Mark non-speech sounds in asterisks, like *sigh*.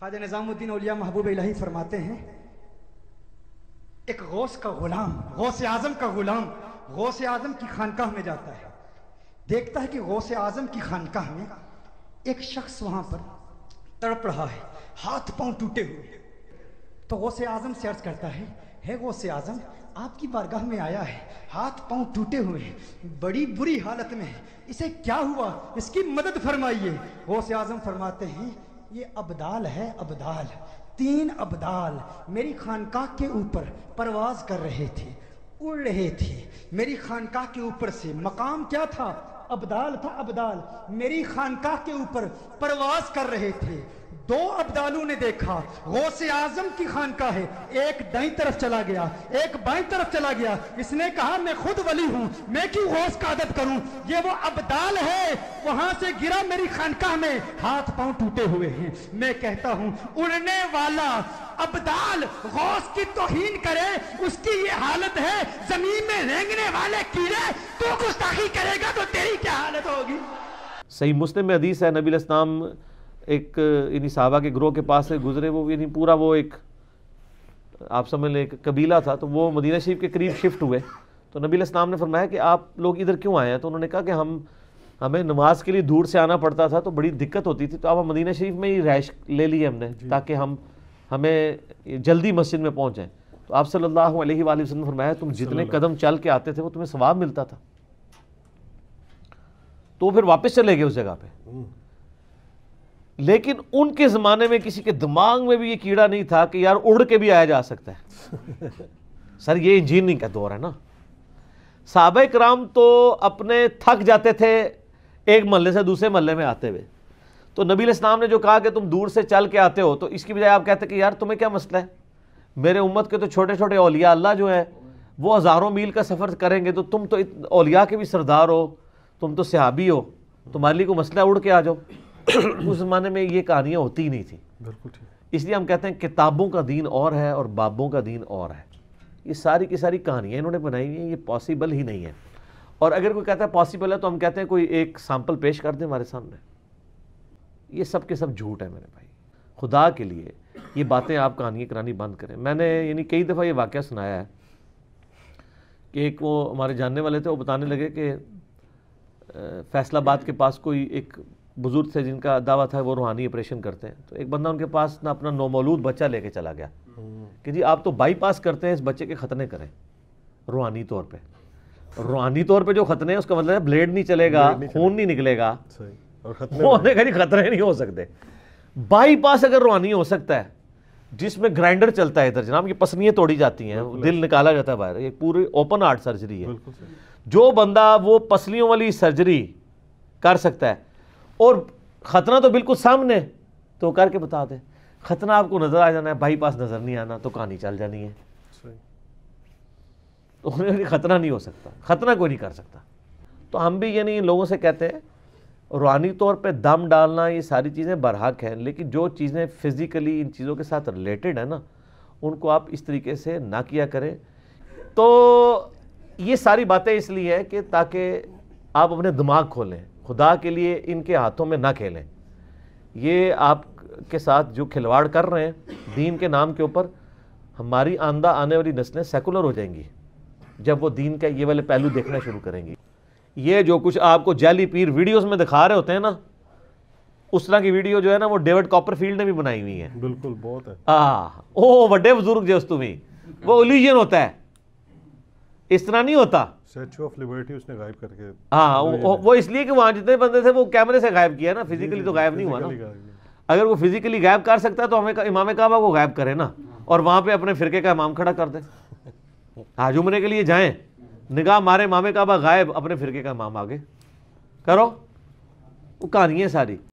खाजा निज़ामुद्दीन उलिया महबूब इलाही फरमाते हैं एक गौस का गुलाम गौस आजम का गुलाम गौस आजम की खानकाह में जाता है देखता है कि गौस आजम की खानकाह में एक शख्स वहां पर तड़प रहा है हाथ पांव टूटे हुए तो गौस आजम से अर्ज करता है हे गौस आजम आपकी बारगाह में आया है हाथ पांव टूटे हुए हैं बड़ी बुरी हालत में है इसे क्या हुआ इसकी मदद फरमाइए गौस आजम फरमाते हैं ये अबदाल है अबदाल तीन अबदाल मेरी खानकाह के ऊपर परवाज कर रहे थे उड़ रहे थे मेरी खानकाह के ऊपर से मकाम क्या था अबदाल था अबदाल मेरी खानकाह के ऊपर प्रवास कर रहे थे दो अबदालों ने देखा से आजम की खानका है एक दाई तरफ चला गया एक बाई तरफ चला गया इसने कहा मैं खुद वली हूं मैं क्यों गौस का अदब करूं ये वो अबदाल है वहां से गिरा मेरी खानका में हाथ पांव टूटे हुए हैं मैं कहता हूं उड़ने वाला अबदाल गौस की तोहीन करे उसकी ये हालत है जमीन में रेंगने वाले कीड़े तू कुछ करेगा तो तेरी की क्या हालत होगी सही मुस्लिम में हदीस है नबी इस्लाम एक इन्हीं साहबा के ग्रोह के पास से गुजरे वो यानी पूरा वो एक आप समझ लें कबीला था तो वो मदीना शरीफ के करीब शिफ्ट हुए तो नबी इस्लाम ने फरमाया कि आप लोग इधर क्यों आए हैं तो उन्होंने कहा कि हम हमें नमाज के लिए दूर से आना पड़ता था तो बड़ी दिक्कत होती थी तो आप मदीना शरीफ में ही रैश ले ली हमने ताकि हम हमें जल्दी मस्जिद में पहुँचें तो आप सल्ला अलैहि ने फरमाया तुम जितने कदम चल के आते थे वो तुम्हें स्वाब मिलता था तो फिर वापस चले गए उस जगह पे हम्म। लेकिन उनके ज़माने में किसी के दिमाग में भी ये कीड़ा नहीं था कि यार उड़ के भी आया जा सकता है *laughs* सर ये इंजीनियरिंग का दौर है ना सबक राम तो अपने थक जाते थे एक महल से दूसरे महल में आते हुए तो नबील इस्लाम ने जो कहा कि तुम दूर से चल के आते हो तो इसकी बजाय आप कहते कि यार तुम्हें क्या मसला है मेरे उम्मत के तो छोटे छोटे अलिया अल्लाह जो है वो हज़ारों मील का सफ़र करेंगे तो तुम तो अलिया के भी सरदार हो तुम तो सहाबी हो तुम्हारे लिए कोई मसला उड़ के आ जाओ *coughs* उस ज़माने में ये कहानियाँ होती ही नहीं थी बिल्कुल ठीक इसलिए हम कहते हैं किताबों का दीन और है और बाबों का दीन और है ये सारी की सारी कहानियाँ इन्होंने बनाई हुई हैं ये पॉसिबल ही नहीं है और अगर कोई कहता है पॉसिबल है तो हम कहते हैं कोई एक सैम्पल पेश कर दें हमारे सामने ये सब के सब झूठ है मेरे भाई खुदा के लिए ये बातें आप कहानियाँ करानी बंद करें मैंने यानी कई दफ़ा ये वाक़ सुनाया है कि एक वो हमारे जानने वाले थे वो बताने लगे कि फैसलाबाद के पास कोई एक बुज़ुर्ग थे जिनका दावा था वो रूहानी ऑपरेशन करते हैं तो एक बंदा उनके पास ना अपना नोमौलूद बच्चा लेके चला गया कि जी आप तो बाईपास करते हैं इस बच्चे के खतने करें रूहानी तौर पे रूहानी तौर पे जो खतने हैं उसका मतलब है ब्लेड नहीं चलेगा खून नहीं निकलेगा और खतरे कहीं खतरे नहीं हो सकते बाईपास अगर रूहानी हो सकता है जिसमें ग्राइंडर चलता है इधर जनाब ये पसनियाँ तोड़ी जाती हैं दिल निकाला जाता है बाहर ये पूरी ओपन आर्ट सर्जरी है जो बंदा वो पसलियों वाली सर्जरी कर सकता है और ख़तरा तो बिल्कुल सामने तो करके बता दे खतरा आपको नज़र आ जाना है बाईपास नज़र नहीं आना तो कहानी चल जानी है तो उन्हें नहीं हो सकता खतरा कोई नहीं कर सकता तो हम भी यानी लोगों से कहते हैं रूहानी तौर पे दम डालना ये सारी चीज़ें बरहक हैं लेकिन जो चीज़ें फिज़िकली इन चीज़ों के साथ रिलेटेड है ना उनको आप इस तरीके से ना किया करें तो ये सारी बातें इसलिए है कि ताकि आप अपने दिमाग खोलें खुदा के लिए इनके हाथों में ना खेलें ये आप के साथ जो खिलवाड़ कर रहे हैं दीन के नाम के ऊपर हमारी आंदा आने वाली नस्लें सेकुलर हो जाएंगी जब वो दीन का ये वाले पहलू देखना शुरू करेंगी ये जो कुछ आपको जैली पीर वीडियोस में दिखा रहे होते हैं ना उस तरह की वीडियो जो है ना वो डेविड कॉपरफील्ड ने भी बनाई हुई है बिल्कुल बहुत है आ, ओ वे बुजुर्ग जो तुम्हें वो ओलिजन होता है इस तरह नहीं होता ऑफ लिबर्टी उसने गायब करके हाँ वो, इसलिए कि वहाँ जितने बंदे थे वो कैमरे से गायब किया ना फिजिकली तो गायब नहीं हुआ ना अगर वो फिजिकली गायब कर सकता है तो हमें इमाम कहाबा को गायब करे ना और वहाँ पे अपने फिरके का इमाम खड़ा कर दे हाँ जुमरे के लिए जाए निगाह मारे इमाम काबा गायब अपने फिरके का इमाम आगे करो वो कहानी है सारी